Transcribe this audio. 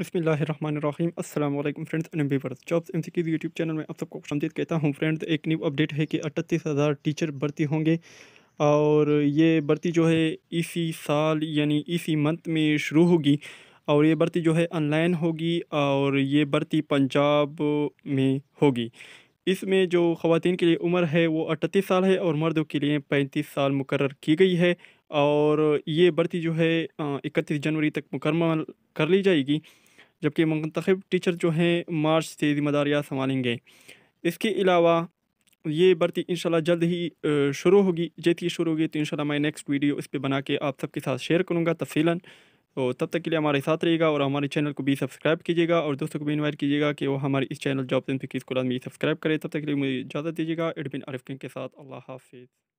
बसमीम अल्लाम फ्रेंड्स बी viewers jobs M C YouTube channel में आप सबको खुश कहता हूँ फ्रेंड्स एक न्यू अपडेट है कि अट्ठतीस हज़ार टीचर भर्ती होंगे और ये भर्ती जो है इसी साल यानी इसी मंथ में शुरू होगी और ये भर्ती जो है ऑनलाइन होगी और ये भर्ती पंजाब में होगी इसमें जो ख़वान के लिए उम्र है वो अठतीस साल है और मर्दों के लिए पैंतीस साल मुकर की गई है और ये भर्ती जो है इकतीस जनवरी तक मुकम्मल कर ली जाएगी जबकि मंतखब टीचर जो हैं मार्च से ज़िम्मेदारियाँ संभालेंगे इसके अलावा ये भर्ती इंशाल्लाह जल्द ही शुरू होगी जैसे ही शुरू होगी तो शाला मैं नेक्स्ट वीडियो इस पर बना के आप सबके साथ शेयर करूँगा तफसीला तो तब तक के लिए हमारे साथ रहेगा और हमारे चैनल को भी सब्सक्राइब कीजिएगा और दोस्तों को भी इनवाइट कीजिएगा कि वो हमारे इस चैनल जॉब्स एंड फिक्रीज को लाजमी सब्सक्राइब करें तब तक के लिए मुझे इजाज़त दीजिएगा एडमिन आरिफिन के साथ अल्लाह हाफिज़